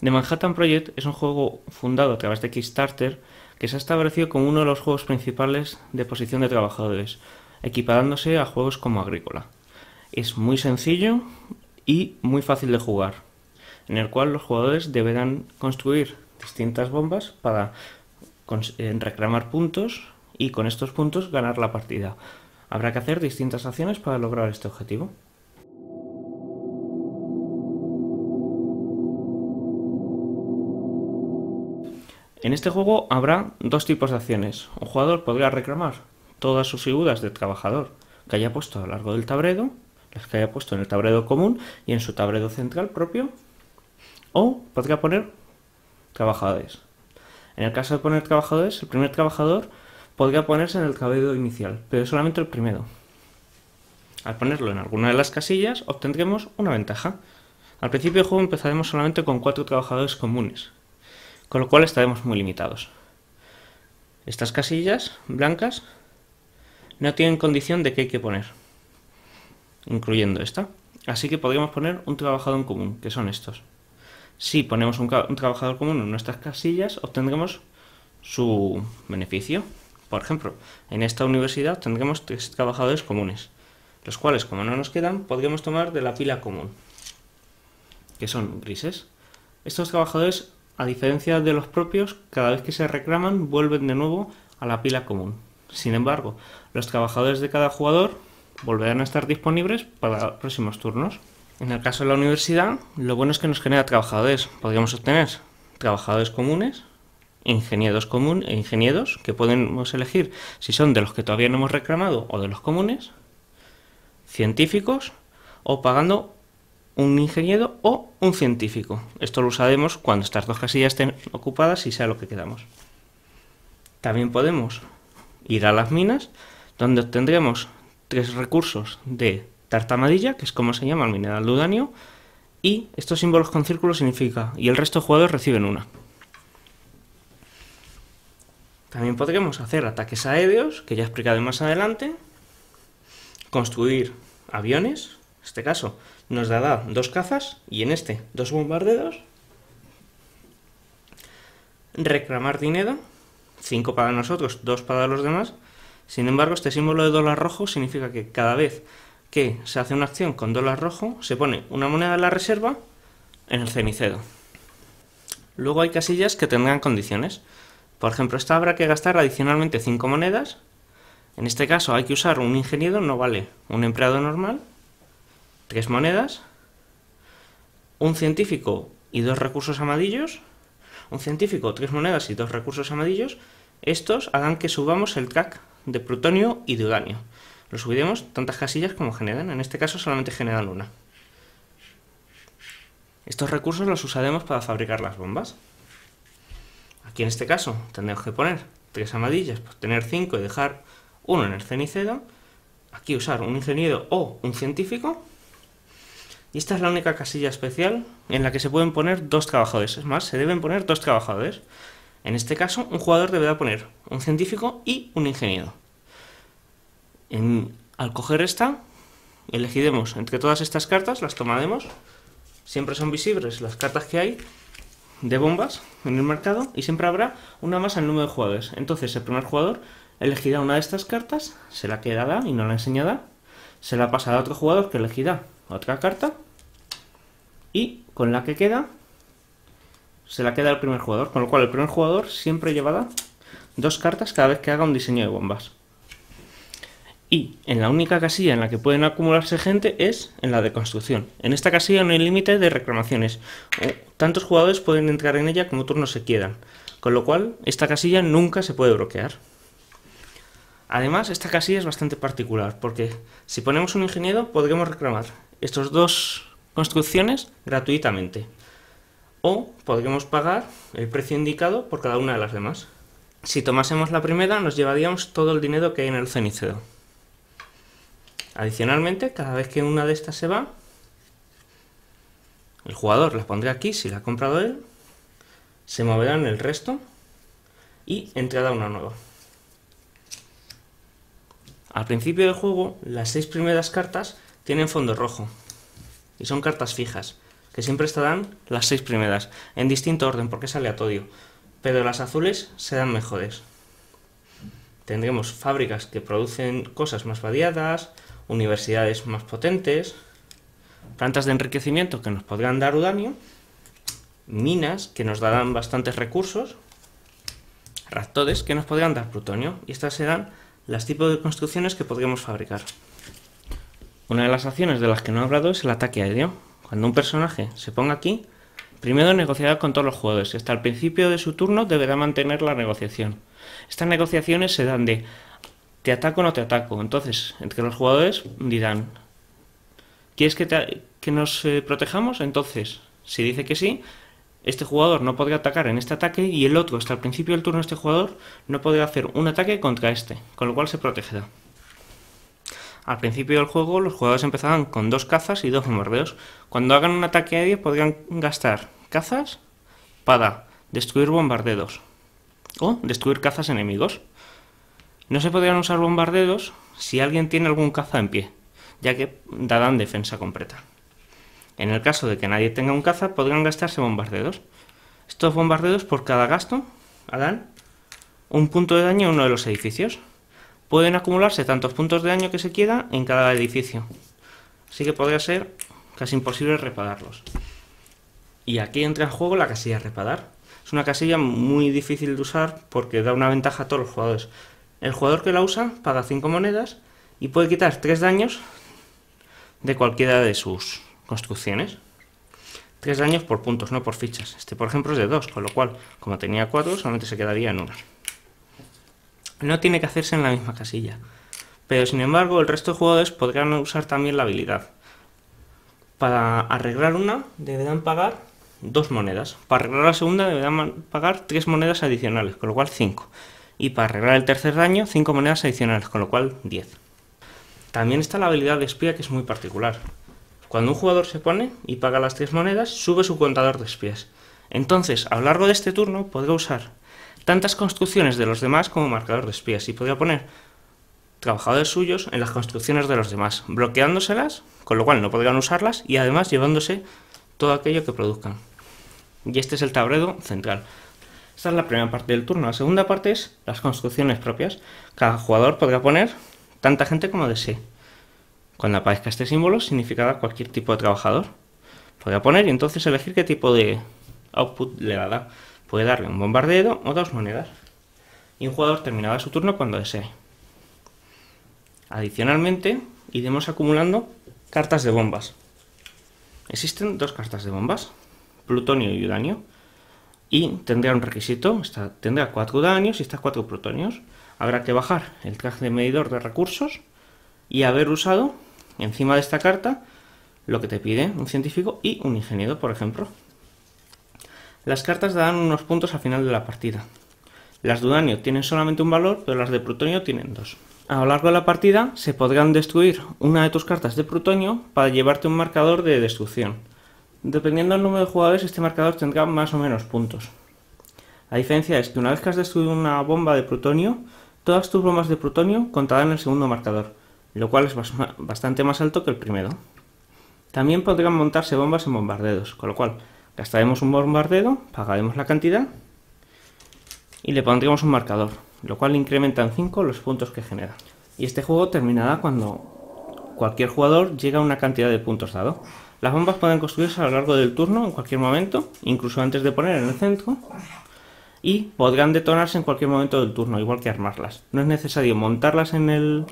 The Manhattan Project es un juego fundado a través de Kickstarter que se ha establecido como uno de los juegos principales de posición de trabajadores, equiparándose a juegos como Agrícola. Es muy sencillo y muy fácil de jugar, en el cual los jugadores deberán construir distintas bombas para eh, reclamar puntos y con estos puntos ganar la partida. Habrá que hacer distintas acciones para lograr este objetivo. En este juego habrá dos tipos de acciones. Un jugador podrá reclamar todas sus figuras de trabajador que haya puesto a lo largo del tablero, las que haya puesto en el tablero común y en su tablero central propio, o podría poner trabajadores. En el caso de poner trabajadores, el primer trabajador podría ponerse en el tablero inicial, pero solamente el primero. Al ponerlo en alguna de las casillas obtendremos una ventaja. Al principio del juego empezaremos solamente con cuatro trabajadores comunes, con lo cual estaremos muy limitados. Estas casillas blancas no tienen condición de qué hay que poner, incluyendo esta. Así que podríamos poner un trabajador en común, que son estos. Si ponemos un, un trabajador común en nuestras casillas, obtendremos su beneficio. Por ejemplo, en esta universidad tendremos tres trabajadores comunes, los cuales, como no nos quedan, podríamos tomar de la pila común, que son grises. Estos trabajadores a diferencia de los propios, cada vez que se reclaman vuelven de nuevo a la pila común. Sin embargo, los trabajadores de cada jugador volverán a estar disponibles para próximos turnos. En el caso de la universidad, lo bueno es que nos genera trabajadores. Podríamos obtener trabajadores comunes, ingenieros comunes e ingenieros que podemos elegir si son de los que todavía no hemos reclamado o de los comunes, científicos o pagando un ingeniero o un científico. Esto lo usaremos cuando estas dos casillas estén ocupadas y sea lo que quedamos. También podemos ir a las minas, donde obtendremos tres recursos de tartamadilla, que es como se llama el mineral de y estos símbolos con círculo significa, y el resto de jugadores reciben una. También podremos hacer ataques aéreos, que ya he explicado más adelante, construir aviones, en este caso nos dará dos cazas y en este dos bombarderos. Reclamar dinero, cinco para nosotros, dos para los demás. Sin embargo, este símbolo de dólar rojo significa que cada vez que se hace una acción con dólar rojo, se pone una moneda en la reserva en el cenicero. Luego hay casillas que tendrán condiciones. Por ejemplo, esta habrá que gastar adicionalmente cinco monedas. En este caso hay que usar un ingeniero, no vale un empleado normal tres monedas, un científico y dos recursos amarillos, un científico, tres monedas y dos recursos amarillos, estos harán que subamos el CAC de plutonio y de uranio. Lo subiremos tantas casillas como generan, en este caso solamente generan una. Estos recursos los usaremos para fabricar las bombas. Aquí en este caso tendremos que poner tres amarillas pues tener cinco y dejar uno en el cenicero. Aquí usar un ingeniero o un científico y esta es la única casilla especial en la que se pueden poner dos trabajadores. Es más, se deben poner dos trabajadores. En este caso, un jugador deberá poner un científico y un ingeniero. al coger esta, elegiremos entre todas estas cartas, las tomaremos. Siempre son visibles las cartas que hay de bombas en el mercado y siempre habrá una más al número de jugadores. Entonces el primer jugador elegirá una de estas cartas, se la quedará y no la enseñará, se la pasará a otro jugador que elegirá otra carta. Y con la que queda, se la queda el primer jugador. Con lo cual el primer jugador siempre llevará dos cartas cada vez que haga un diseño de bombas. Y en la única casilla en la que pueden acumularse gente es en la de construcción. En esta casilla no hay límite de reclamaciones. Tantos jugadores pueden entrar en ella como turnos se quedan Con lo cual, esta casilla nunca se puede bloquear. Además, esta casilla es bastante particular, porque si ponemos un ingeniero podremos reclamar estos dos construcciones gratuitamente. O podríamos pagar el precio indicado por cada una de las demás. Si tomásemos la primera, nos llevaríamos todo el dinero que hay en el cenicero. Adicionalmente, cada vez que una de estas se va, el jugador la pondrá aquí si la ha comprado él, se moverán el resto y entrará una nueva. Al principio del juego, las seis primeras cartas tienen fondo rojo y son cartas fijas, que siempre estarán las seis primeras, en distinto orden porque es aleatorio, pero las azules serán mejores. Tendremos fábricas que producen cosas más variadas, universidades más potentes, plantas de enriquecimiento que nos podrán dar uranio, minas que nos darán bastantes recursos, raptores que nos podrán dar plutonio, y estas serán las tipos de construcciones que podríamos fabricar. Una de las acciones de las que no he hablado es el ataque aéreo. Cuando un personaje se ponga aquí, primero negociará con todos los jugadores hasta el principio de su turno deberá mantener la negociación. Estas negociaciones se dan de te ataco o no te ataco. Entonces, entre los jugadores dirán, ¿quieres que, que nos eh, protejamos? Entonces, si dice que sí, este jugador no podría atacar en este ataque y el otro, hasta el principio del turno de este jugador, no podrá hacer un ataque contra este, con lo cual se protegerá. Al principio del juego los jugadores empezaban con dos cazas y dos bombardeos. Cuando hagan un ataque aéreo podrían gastar cazas para destruir bombardeos o destruir cazas enemigos. No se podrían usar bombardeos si alguien tiene algún caza en pie, ya que darán defensa completa. En el caso de que nadie tenga un caza, podrán gastarse bombardeos. Estos bombardeos por cada gasto harán un punto de daño a uno de los edificios pueden acumularse tantos puntos de daño que se queda en cada edificio. Así que podría ser casi imposible repararlos. Y aquí entra en juego la casilla reparar. Es una casilla muy difícil de usar porque da una ventaja a todos los jugadores. El jugador que la usa paga 5 monedas y puede quitar 3 daños de cualquiera de sus construcciones. 3 daños por puntos, no por fichas. Este, por ejemplo, es de 2, con lo cual, como tenía 4, solamente se quedaría en 1 no tiene que hacerse en la misma casilla. Pero sin embargo, el resto de jugadores podrán usar también la habilidad. Para arreglar una, deberán pagar dos monedas. Para arreglar la segunda, deberán pagar tres monedas adicionales, con lo cual cinco Y para arreglar el tercer daño, cinco monedas adicionales, con lo cual diez. También está la habilidad de espía, que es muy particular. Cuando un jugador se pone y paga las tres monedas, sube su contador de espías. Entonces, a lo largo de este turno, podrá usar tantas construcciones de los demás como marcador de espías y podría poner trabajadores suyos en las construcciones de los demás, bloqueándoselas, con lo cual no podrán usarlas y además llevándose todo aquello que produzcan. Y este es el tablero central. Esta es la primera parte del turno. La segunda parte es las construcciones propias. Cada jugador podrá poner tanta gente como desee. Cuando aparezca este símbolo, significará cualquier tipo de trabajador. Podrá poner y entonces elegir qué tipo de output le dar puede darle un bombardeo o dos monedas. Y un jugador terminará su turno cuando desee. Adicionalmente, iremos acumulando cartas de bombas. Existen dos cartas de bombas, plutonio y uranio. Y tendrá un requisito, tendrá cuatro daños y estas cuatro plutonios. Habrá que bajar el traje de medidor de recursos y haber usado encima de esta carta lo que te pide un científico y un ingeniero, por ejemplo. Las cartas darán unos puntos al final de la partida. Las de uranio tienen solamente un valor, pero las de plutonio tienen dos. A lo largo de la partida se podrán destruir una de tus cartas de plutonio para llevarte un marcador de destrucción. Dependiendo del número de jugadores, este marcador tendrá más o menos puntos. La diferencia es que una vez que has destruido una bomba de plutonio, todas tus bombas de plutonio contarán el segundo marcador, lo cual es bastante más alto que el primero. También podrán montarse bombas en bombarderos, con lo cual Gastaremos un bombardeo, pagaremos la cantidad y le pondremos un marcador, lo cual incrementa en 5 los puntos que genera. Y este juego terminará cuando cualquier jugador llega a una cantidad de puntos dado. Las bombas pueden construirse a lo largo del turno en cualquier momento, incluso antes de poner en el centro, y podrán detonarse en cualquier momento del turno, igual que armarlas. No es necesario montarlas en el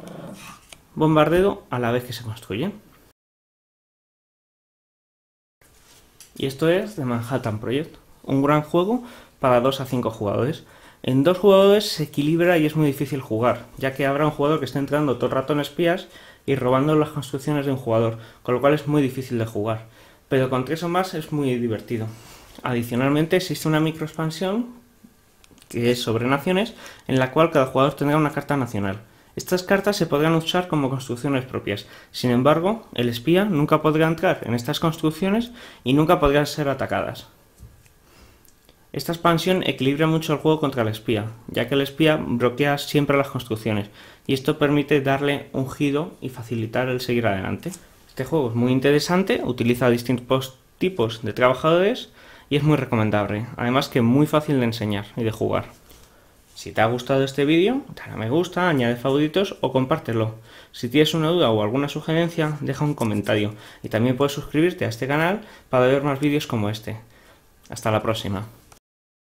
bombardeo a la vez que se construyen. Y esto es The Manhattan Project, un gran juego para 2 a 5 jugadores. En dos jugadores se equilibra y es muy difícil jugar, ya que habrá un jugador que esté entrando todo el rato en espías y robando las construcciones de un jugador, con lo cual es muy difícil de jugar. Pero con tres o más es muy divertido. Adicionalmente existe una microexpansión que es sobre naciones, en la cual cada jugador tendrá una carta nacional. Estas cartas se podrán usar como construcciones propias. Sin embargo, el espía nunca podrá entrar en estas construcciones y nunca podrán ser atacadas. Esta expansión equilibra mucho el juego contra el espía, ya que el espía bloquea siempre las construcciones, y esto permite darle un giro y facilitar el seguir adelante. Este juego es muy interesante, utiliza distintos tipos de trabajadores y es muy recomendable, además que muy fácil de enseñar y de jugar. Si te ha gustado este vídeo, dale a me gusta, añade favoritos o compártelo. Si tienes una duda o alguna sugerencia, deja un comentario. Y también puedes suscribirte a este canal para ver más vídeos como este. Hasta la próxima.